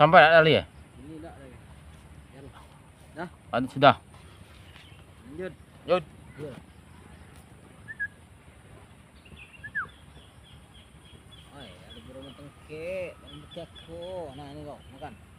Sampai tak tali ya? Ini tak sudah. Lanjut. Lanjut. Oh, iya, ada burung Nah ini kau, makan.